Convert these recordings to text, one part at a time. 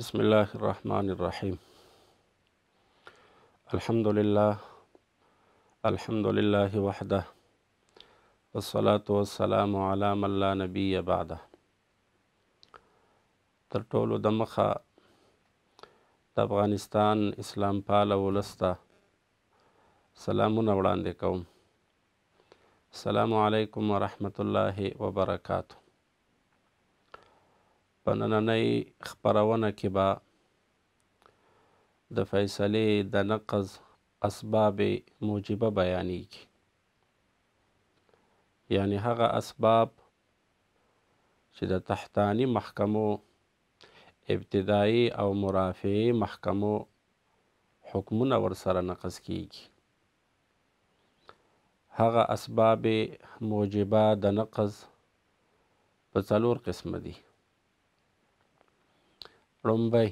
بسم الله الرحمن الرحيم الحمد لله الحمد لله وحده والصلاة والسلام على من لا نبي بعده تر ټولو د مخه د افغانستان اسلام پاله ولسته سلامونه وړاندې کوم السلام علیکم ورحمت الله وبرکاته په نننۍ خپرونه کې به د فیصلې د نقض اسباب موجبه بیانیږي یعنی هغه اسباب چې د تحتانی محکمو ابتدایي او مرافعي محکمو حکمونه ورسره نقض کیږي هغه اسباب موجبه د نقض په څلور قسمه دي لومړی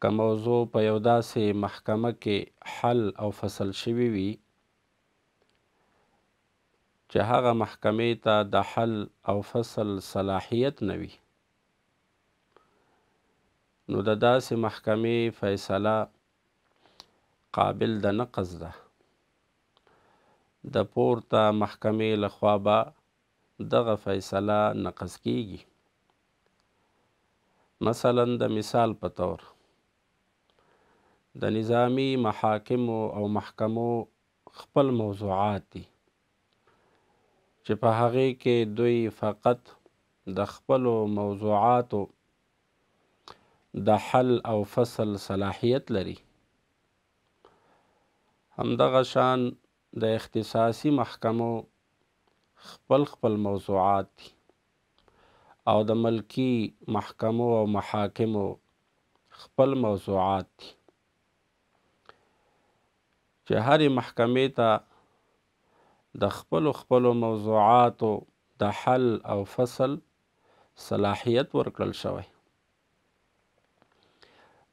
که موضوع په یو داسې محکمه کې حل او فصل شوې وي چې هغه محکمې ته د حل او فصل صلاحیت نه وي نو د داسې محکمې فیصله قابل د نقض ده د پورته محکمې لخوا به دغه فیصله نقض کیږي مثلا د مثال په طور د نظامی محاکمو او محکمو خپل موضوعات دي چې په هغې کې دوی فقط د خپلو موضوعاتو د حل او فصل صلاحیت لري همدغه شان د اختصاصي محکمو خپل خپل موضوعات دي او د ملکی محکمو او محاکمو خپل موضوعات دي چې هرې محکمې ته د خپلو خپلو موضوعاتو د حل او فصل صلاحیت ورکړل شوی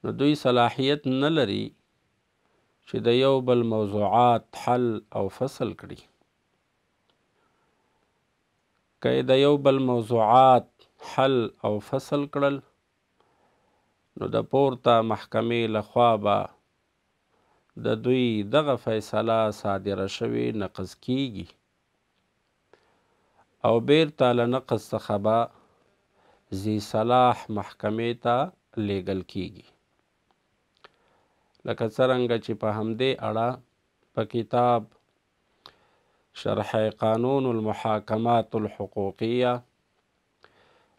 نو دوی صلاحیت نه لري چې د یو بل موضوعات حل او فصل کړي که د یو بل موضوعات حل او فصل کړل نو د پورته محکمې لخوا به د دوی دغه فیصله صادره شوې نقض کیږي او بیرته له نقض څخه به ذی صلاح محکمې ته لیږل کیږي لکه څرنګه چې په همدې اړه په کتاب شرح قانون المحاکمات الحقوقیه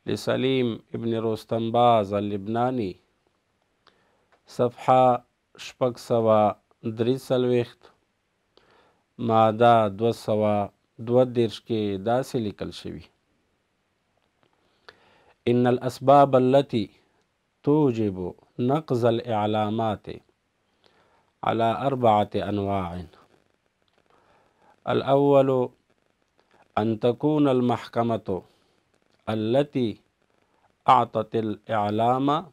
لسلیم ابن رستمباز اللبنانی صفحه شپږ سوه درې څلوېښت ماده دوه سوه دوه دېرش کې داسې لیکل شوي ان الاسباب التي توجب نقض الاعلامات على اربعه انواع الاول ان تكون المحكمه التي أعطت الإعلام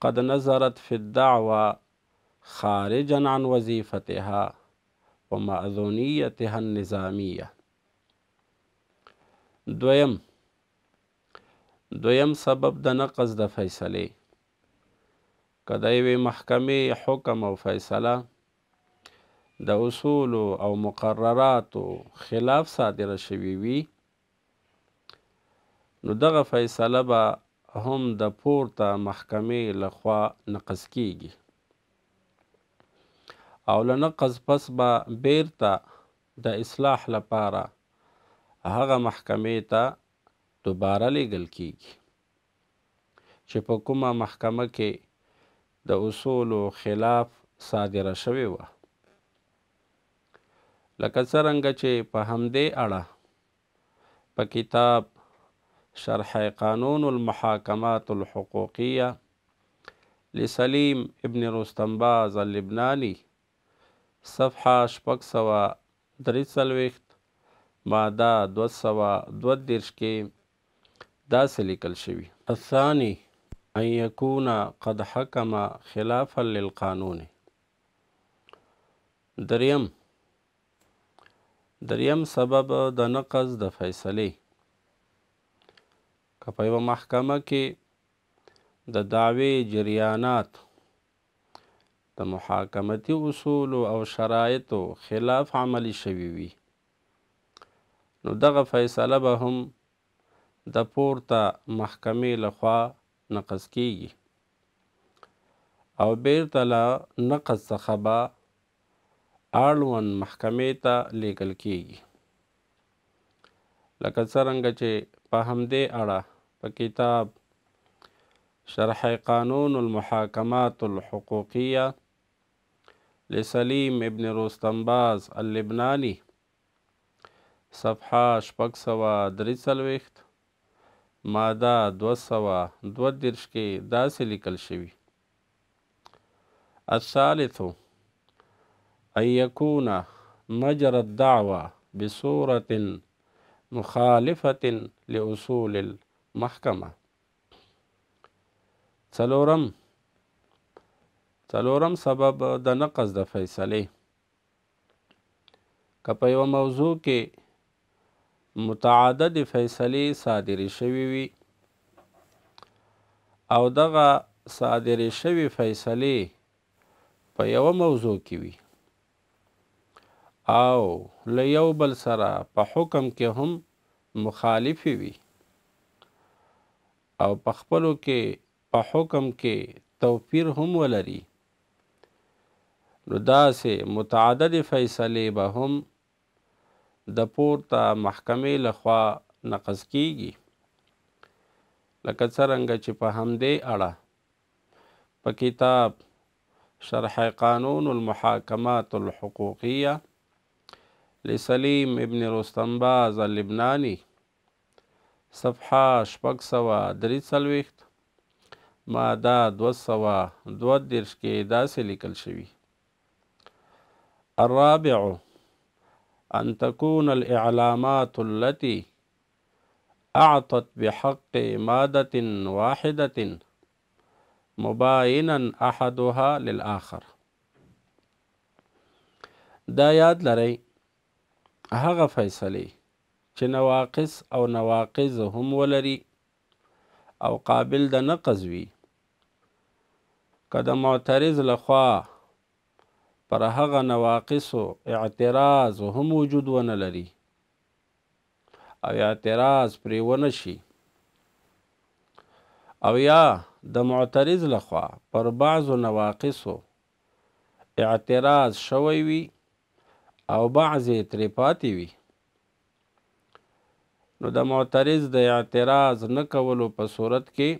قد نزرت في الدعوة خارجا عن وظيفتها ومأذونيتها النظامية دويم دویم سبب د نقض د فیصلې کدا یوې محکمې حکم او فیصله د اصول او مقرراتو خلاف صادره شوی وي نو دغه فیصله به هم د پورته محکمې لخوا نقض کیږي او له نقض پس به بیرته د اصلاح لپاره هغه محکمې ته دوباره لیږل کیږي چې په کومه محکمه کې د اصولو خلاف صادره شوې وه لکه څرنګه چې په همدې اړه په کتاب شرح قانون المحاکمات الحقوقیه لسلیم ابن رستمباز اللبنانی صفحه شپږ سوه درې څلوېښت ماده دوه سوه دوه دېرش کې داسې لیکل شوي الثاني ان یکون قد حکم خلافا للقانون دریم دریم سبب د نقض د فیصلې که په یوه محکمه کې د دعوې جریانات د محاکمتي اصولو او شرایطو خلاف عملی شوي وي نو دغه فیصله به هم د پورته محکمې لخوا نقض کیږي او بیرته له نقض څخه به اړوند محکمې ته لیږل کیږي لکه څرنګه چې په همدې اړه په کتاب شرح قانون المحاکمات الحقوقیه لسلیم ابن روستنباز اللبنانی صفحه شپږ سوه مادا څلوېښت ماده داسلي سوه الثالث ان يكون مجرى الدعوه بصوره مخالفه لاصول محکمه څلورم څلورم سبب د نقض د فیصلې که په یوه موضوع کې متعدد فیصلې صادرې شوي وي او دغه صادرې شوي فیصلې په یوه موضوع کې وي او له یو بل سره په حکم کې هم مخالفې وي او په خپلو کې په حکم کې توفیر هم ولري نو داسې متعدد فیصلې به هم د پورته محکمې لخوا نقض کیږي لکه څرنګه چې په همدې اړه په کتاب شرح قانون المحاکمات الحقوقیه لسلیم ابن رستم باز اللبنانی صفحه شپږ سوه درې څلوېښت ماده دوه سوه دوه دېرش کې داسې لیکل شوي الرابع أن تكون الإعلامات التي أعطت بحق مادة واحدة مباينا أحدها للآخر دا یاد لرئ هغه فیصلې چې نواقص او نواقض هم ولري او قابل د نقض وي که د معترض لخوا پر هغه نواقصو اعتراض هم وجود ونه لري او اعتراض پرې ونه شي او یا د معترض لخوا پر بعضو نواقصو اعتراض شوی وي او بعضې ترې پاتې وي نو د معترض د اعتراض نه کولو په صورت کې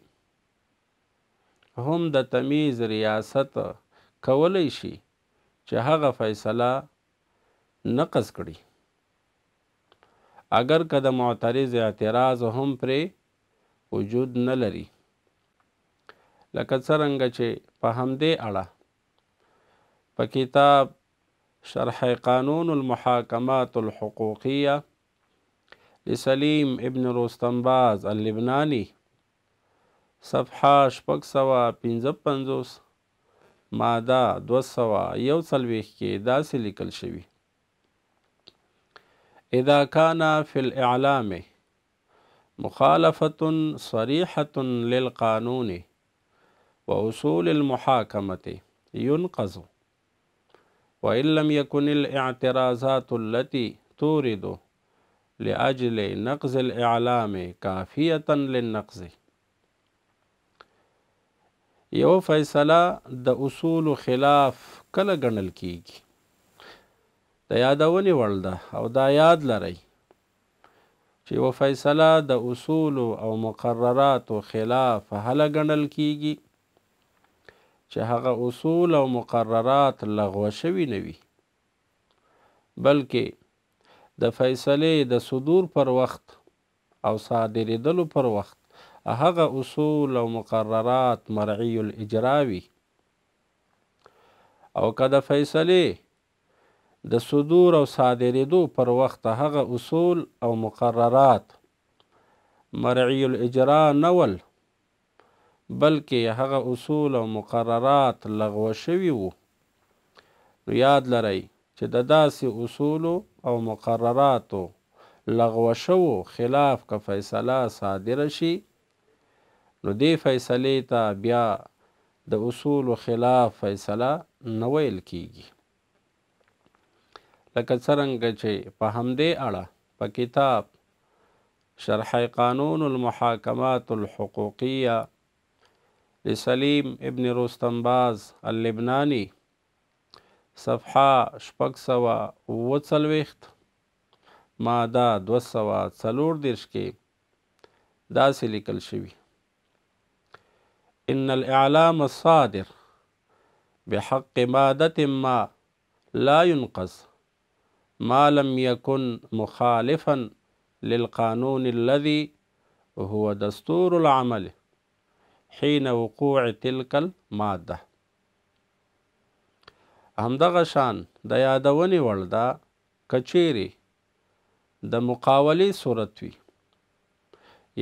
هم د تمیز ریاست کولی شي چې هغه فیصله نقض کړي اگر که د معترض اعتراض هم پرې وجود نه لري لکه څرنګه چې په همدې اړه په کتاب شرح قانون المحاکمات الحقوقیه سلیم ابن رستمباز اللبنانی صفحه شپږ سوه پنځه پنځوس ماده دوه سوه یو څلوېښت کې داسې لیکل شوي اذا كان في الاعلام مخالفة صريحة للقانون وأصول المحاكمة ينقذ وإن لم يكن الاعتراضات التي تورد لأجل نقض الاعلام کافیه للنقض یو فیصله د اصول خلاف کله ګڼل کیږي د یادونې وړ ده او دا یاد لرئ چې یو فیصله د اصول او مقرراتو خلاف هله ګڼل کیږي چې هغه اصول او مقررات لغوه شوي نه وي بلکې د فیصلې د صدور پر وخت او صادرېدلو پر وخت هغه اصول او مقررات مرعي الاجراوي او که د فیصلې د صدور او صادرېدو پر وخت هغه اصول او مقررات مرعي الاجرا نول بلکې هغه اصول او مقررات لغوه شوي وو نو یاد لرئ چې د داسې اصولو او مقرراتو لغوه شوو خلاف که فیصله صادره شي نو دې فیصلې ته بیا د اصولو خلاف فیصله نه ویل کیږي لکه څرنګه چې په همدې اړه په کتاب شرح قانون المحاکمات الحقوقیه لسلیم ابن رستم باز اللبنانی صفحه شپږ سوا اووه څلوېښت ماده سوا سوه څلور دېرش دا سلی کل شوی ان الاعلام الصادر بحق مادة ما لا ينقص ما لم يكن مخالفا للقانون الذي هو دستور العمل حين وقوع تلك الماده همدغه شان د یادونې وړ ده که چیرې د مقاولې صورت وي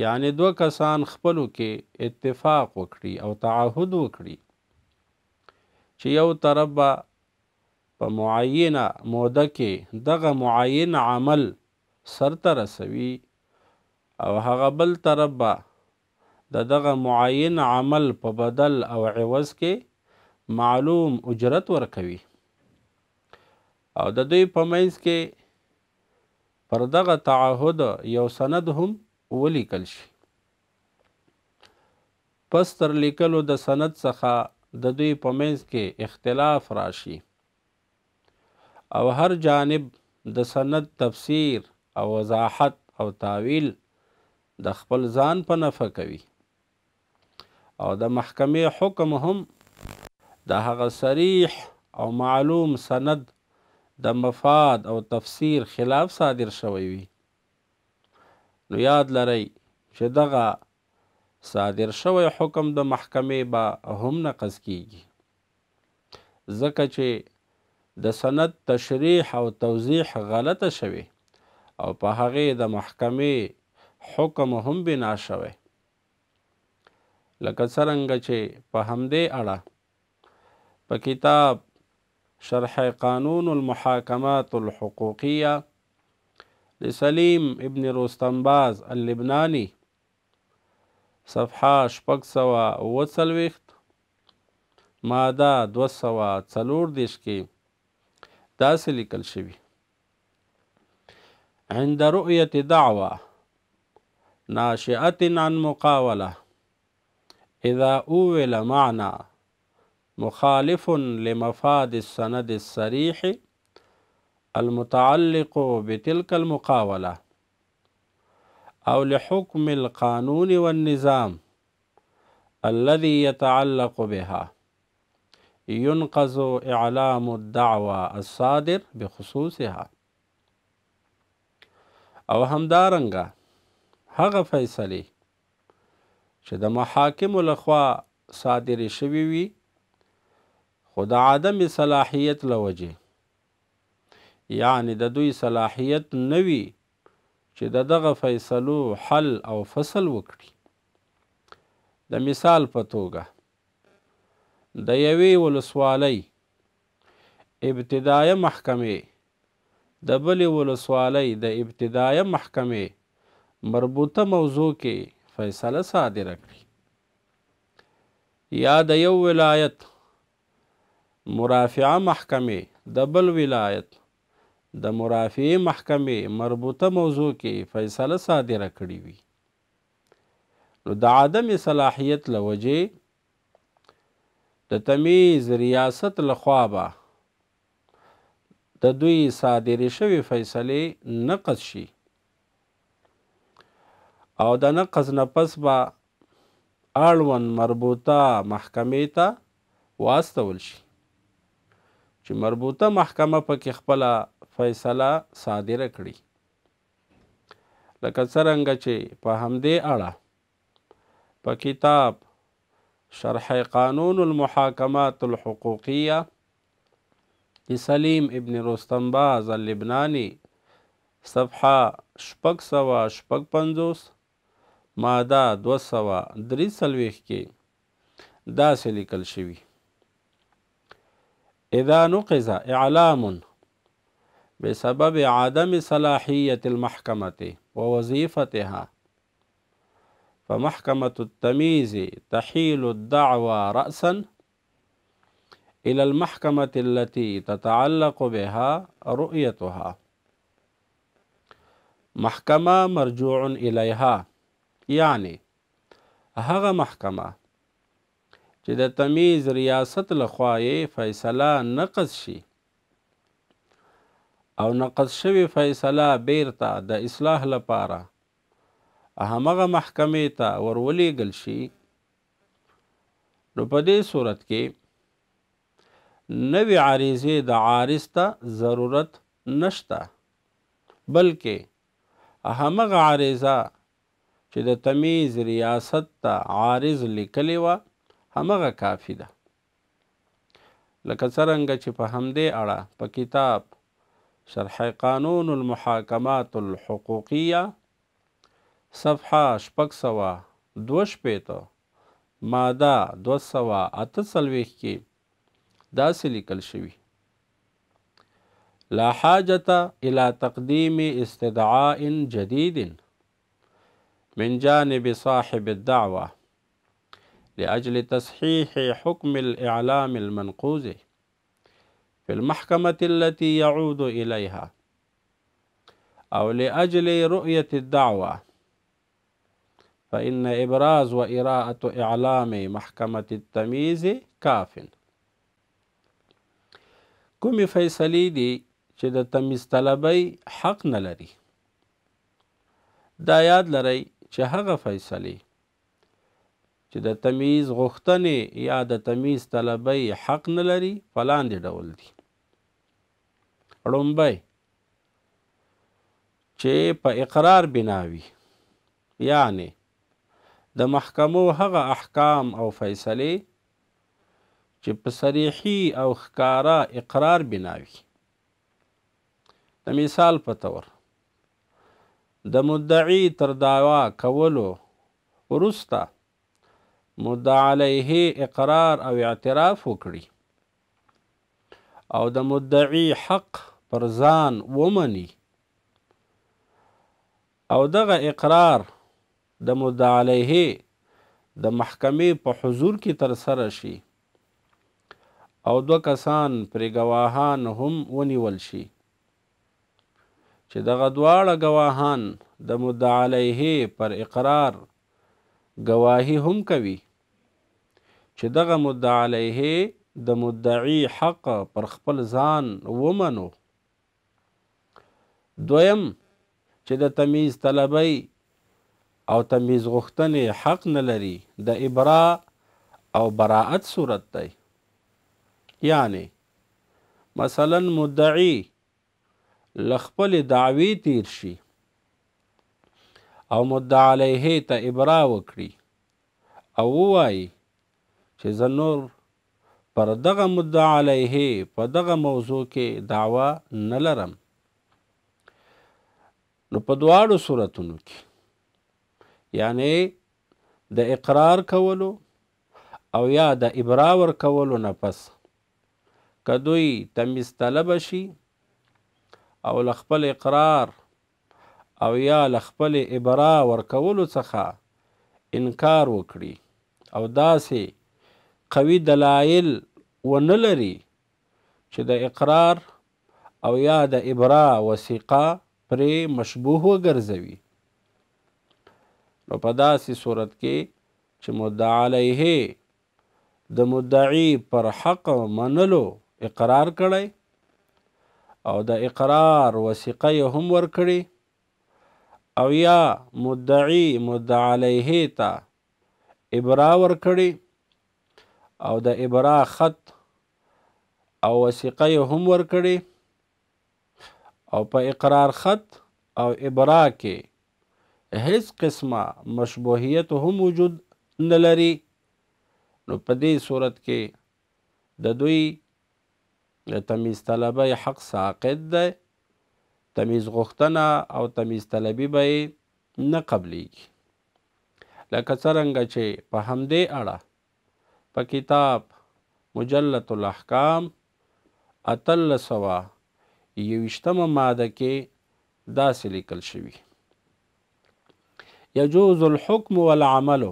یعنی دوه کسان خپلو کې اتفاق وکړي او تعهد وکړي چې یو طرف به په معینه موده کې دغه معین عمل سرته رسوي او هغه بل طرف به د دغه معین عمل په بدل او عوض کې معلوم اجرت ورکوي او د دوی په منځ کې پر دغه تعهد یو سند هم ولیکل شي پس تر لیکلو د سند څخه د دوی په منځ کې اختلاف راشي او هر جانب د سند تفسیر او وضاحت او تعویل د خپل ځان په نفع کوي او د محکمې حکم هم د هغه صریح او معلوم سند د مفاد او تفسیر خلاف صادر شوی وي نو یاد لرئ چې دغه صادر شوی حکم د محکمې به هم نقض کیږي ځکه چې د سند تشریح او توضیح غلطه شوی او په هغې د محکمې حکم هم بنا شوی لکه څرنګه چې په همدې اړه په کتاب شرح قانون المحاکمات الحقوقیه لسلیم ابن روستنباز اللبنانی صفحه شپږ سوه اووه څلوېښت ماده دوه سوه څلور دېرش کې داسې لیکل شوي عند رؤية دعوة ناشئة عن مقاولة إذا أول معنى مخالف لمفاد السند الصريح المتعلق بتلك المقاولة أو لحكم القانون والنظام الذي يتعلق بها ينقذ إعلام الدعوى الصادر بخصوصها او همدارنګه هغه فيصلي شد محاكم الأخوة صادر شبيوي خو د عدم صلاحیت لوجه یعنی د دوی صلاحیت نوي چې د دغه فیصلو حل او فصل وکړي د مثال په توګه د یوې ولسوالۍ ابتدایه محکمې د بلې ولسوالۍ د ابتدایه محکمې مربوطه موضوع کې فیصله صادره کړي یا د یو ولایت مرافعه محکمې د بل ولایت د مرافعې محکمې مربوطه موضوع کې فیصله صادره کړې وي نو د عدم صلاحیت له وجې د تمیز ریاست لخوا به د دوی صادرې شوې فیصلې نقض شي او د نقض نه پس به اړوند مربوطه محکمې ته واستول شي چې مربوطه محکمه پکې خپل فیصله صادره کړي لکه څرنګه چې په همدې اړه په کتاب شرح قانون المحاکمات الحقوقیه د سلیم ابن رستم باز اللبنانی صفحه شپږ سوه شپږ پنځوس ماده دوه سوه درې څلوېښت کې داسې لیکل شوي إذا نقص إعلام بسبب عدم صلاحية المحكمة ووظيفتها فمحكمة التمييز تحيل الدعوى رأسا إلى المحكمة التي تتعلق بها رؤيتها محكمة مرجوع إليها يعني هذا محكمه چې د تمیز ریاست لخوا یې فیصله نقض شي او نقض شوی فیصله بیرته د اصلاح لپاره همغه محکمې ته ورولېږل شي نو په دې صورت کې نوې عریضې د عارض ته ضرورت نشته بلکې همغه عارضه چې د تمیز ریاست ته عارض لیکلی وه همغه کافی ده لکه څرنګه چې په همدې اړه په کتاب شرح قانون المحاکمات الحقوقیه صفحه شپږ سوه دوه شپېته ماده دوه سوه اته څلوېښت کې داسې لیکل شوي لا حاجة إلى تقديم استدعاء جديد من جانب صاحب الدعوة لأجل تصحيح حكم الإعلام المنقوز في المحكمة التي يعود إليها أو لأجل رؤية الدعوة فإن إبراز وإراءة إعلام محكمة التمييز كاف كم فيصلي دي شد التمييز طلبي حقنا لري دا ياد لرئ شهغ فيصلي چې د تمیز غوښتنې یا د تمیز طلبۍ حق نه لري په لاندې ډول دي لومبی چې په اقرار بناوي یعنی د محکمو هغه احکام او فیصلې چې په صریحي او ښکارا اقرار بناوي د مثال په تور د مدعی تر دعوا کولو وروسته مدعا علیه اقرار او اعتراف وکړي او د مدعی حق پر ځان ومني او دغه اقرار د مدعا علیه د محکمې په حضور کې ترسره شي او دو کسان پرې گواهان هم ونیول شي چې دغه دواړه گواهان د مدعا علیه پر اقرار گواهی هم کوي چې دغه مدعا علیه د مدعی حق پر خپل ځان ومنو دویم چې د تمیز طلبی او تمیز غوښتنې حق نه لري د ابرا او براعت صورت دی یعنی مثلا مدعی لخپل دعوی تیر شي او مدعا علیه ته ابرا وکړي او وایي چې زه نور پر دغه مدعا علیه په دغه موضوع کې دعوا نه لرم نو په دواړو صورتونو کې یعنی د اقرار کولو او یا د ابرا ورکولو نه پس که دوی تمیز طلبه شي او له خپل اقرار او یا له خپل ابرا ورکولو څخه انکار وکړي او داسې قوي دلایل ونه لري چې د اقرار او یا د ابرا وثیقه پرې مشبوه وګرځوي نو په داسې صورت کې چې مدعا علیه د مدعی پر حق منلو اقرار کړی او د اقرار وثیقه یې هم ورکړي او یا مدعی مدعا علیه ته ابرا ورکړي او د ابرا خط او وثیقه یې هم ورکړې او په اقرار خط او ابرا کې هیڅ قسمه مشبوهیت هم وجود نه لري نو په دې صورت کې د دوی د تمیز طلبه حق ساقط دی تمیز غوښتنه او تمیز طلبي به نه قبلیږي لکه څرنګه چې په همدې اړه په کتاب مجلد الاحکام اتل سوا یوشتمه ماده کې داسې لیکل شوی یجوز الحكم والعمل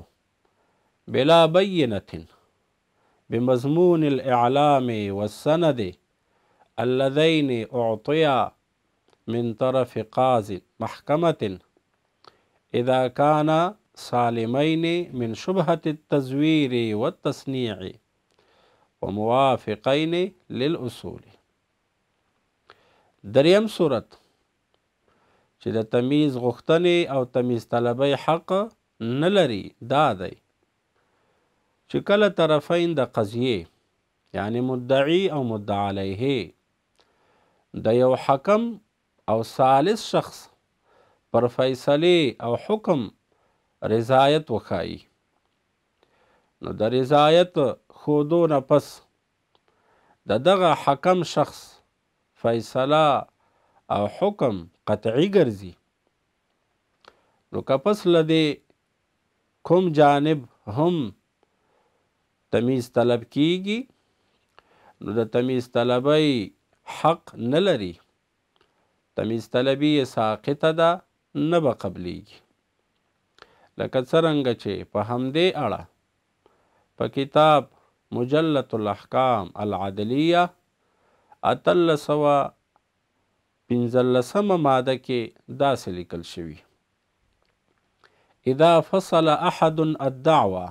بلا بينة بمضمون الإعلام والسند اللذين أعطيا من طرف قاض محكمة إذا كان سالمين من شبهة التزوير والتصنيع وموافقين للأصول دریم صورت چې د تمیز غوښتنې او تمیز طلبۍ حق نه لري دا دی چې کله طرفین د قضیې یعنی مدعی او مدعا علیه د یو حکم او ثالث شخص پر فیصلې او حکم رضایت وخایي نو د رضایت خودو نه پس د دغه حکم شخص فیصله او حکم قطعی ګرځي نو که پس لدې کوم جانب هم تمیز طلب کیږي نو د تمیز طلبی حق نه لري تمیز طلبی ساقطه ده نه به قبلیږي لکه څرنګه چې په همدې اړه په کتاب مجلت الاحکام العدلیه اتل سوا پنځلسمه ماده کې داسې لیکل شوي اذا فصل احد الدعوه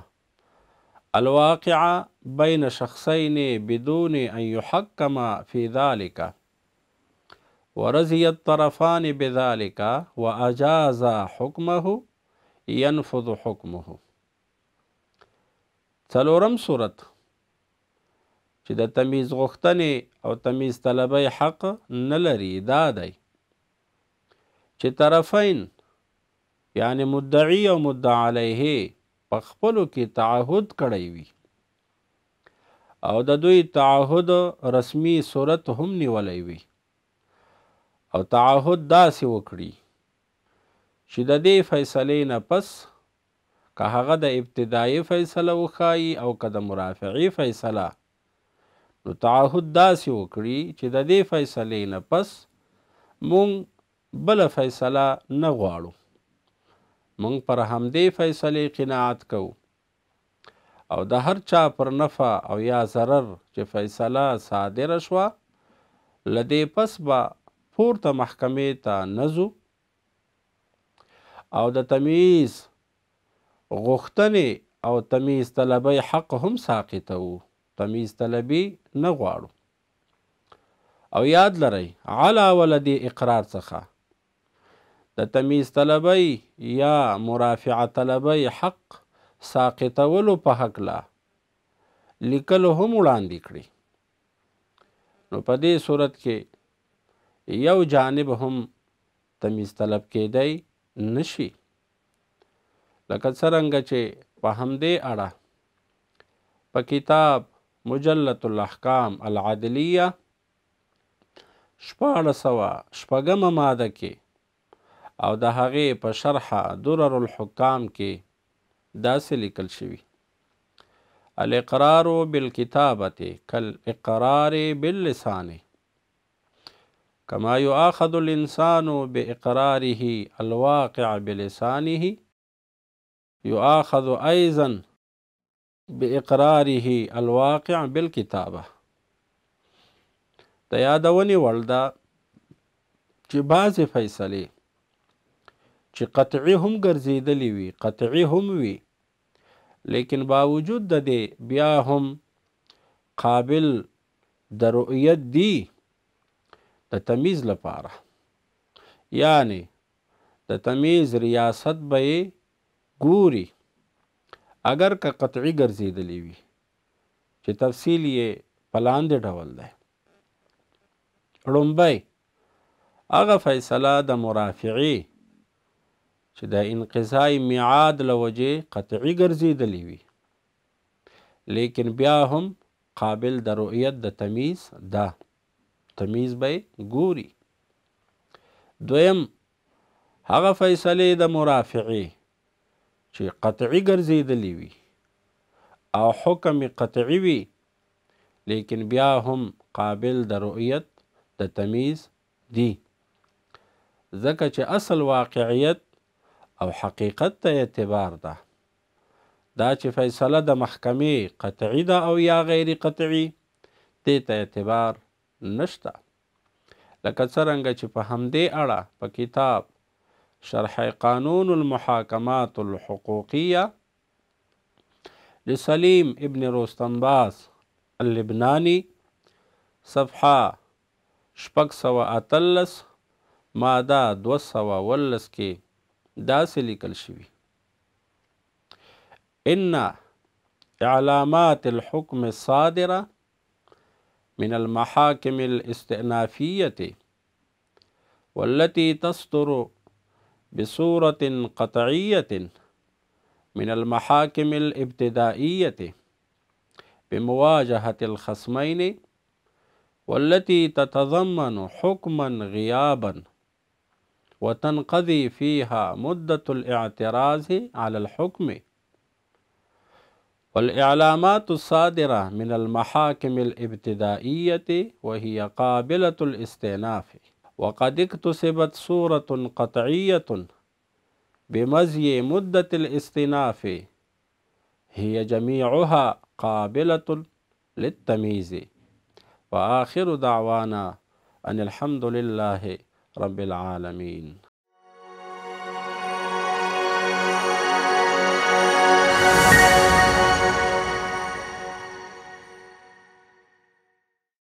الواقعة بين شخصين بدون أن يحكم في ذلك ورزي الطرفان بذلك وأجاز حكمه ينفذ حكمه څلورم صورت چې د تمیز غوښتنې او تمیز طلبۍ حق نه لري دا دی چې طرفین یعنی مدعی او مدعا علیه په خپلو کې تعهد کړی وي او د دوی تعهد رسمی صورت هم نیولی وي او تعهد داسې وکړي چې د دې فیصلې نه پس که هغه د ابتدایي فیصله وښایي او که د مرافعي فیصله نو تعهد داسې وکړي چې د دې فیصلې نه پس مونږ بله فیصله نه غواړو مونږ پر همدې فیصلې قناعت کوو او د هر چا پر نفع او یا ضرر چې فیصله صادره شوه لدې پس به پورته محکمې ته نزو او د تمیز غوښتنې او تمیز طلبۍ حق هم ساقطه و تمیز طلبي نه غواړو او یاد لرئ علا ولدي اقرار څخه د تمیز طلبۍ یا مرافعه طلبۍ حق ساقطولو په هکله لیکلو هم وړاندې کړي نو په دې صورت کې یو جانب هم تمیز طلب کېدی نشي لکه څرنګه چې په همدې اړه په کتاب مجلت الاحکام العدلیه شپاړه سوه شپږمه ماده کې او د هغې په شرحه درر الحکام کې داسې لیکل شوي الاقرار بالکتابه کالاقرار باللسانه کما یؤاخذ الانسان باقراره الواقع بلسانه یؤاخذ ايضا باقراره الواقع بالكتابه د یادونې وړ ده چې بعضې فیصلې چې قطعي هم ګرځېدلې وي قطعي هم وي لیکن باوجود د دې بیا هم قابل د رؤیت دی د تمیز لپاره یعنی د تمیز ریاست به یې ګوري اگر که قطعي ګرځېدلی وي چې تفصیل یې په لاندې ډول دی لومبی هغه فیصله د مرافعې چې د انقضای میعاد له وجې قطعي ګرځېدلی وي لیکن بیا هم قابل د رؤیت د تمیز ده تمیز به ګوري دویم هغه فیصلې د مرافعې چې قطعي ګرځېدلې وي او حکم قطعي وي لیکن بیا هم قابل د رؤیت د تمیز دي ځکه چې اصل واقعیت او حقیقت ته اعتبار ده دا چې فیصله د محکمې قطعي ده او یا غیر قطعي دې ته اعتبار نشته لکه څرنګه چې په همدې اړه په کتاب شرح قانون المحاکمات الحقوقیه لسلیم ابن رستنباس اللبنانی صفحه شپږ سوه اتلس ماده دوه سوه ولس کې داسې لیکل شوي ان اعلامات الحكم الصادره من المحاكم الاستئنافية والتي تصدر بصورة قطعية من المحاكم الابتدائية بمواجهة الخصمين والتي تتضمن حكما غيابا وتنقضي فيها مدة الاعتراض على الحكم والإعلامات الصادرة من المحاكم الابتدائية وهي قابلة الاستئناف وقد اكتسبت صورة قطعية بمزي مدة الاستئناف هي جميعها قابلة للتمييز وآخر دعوانا أن الحمد لله رب العالمين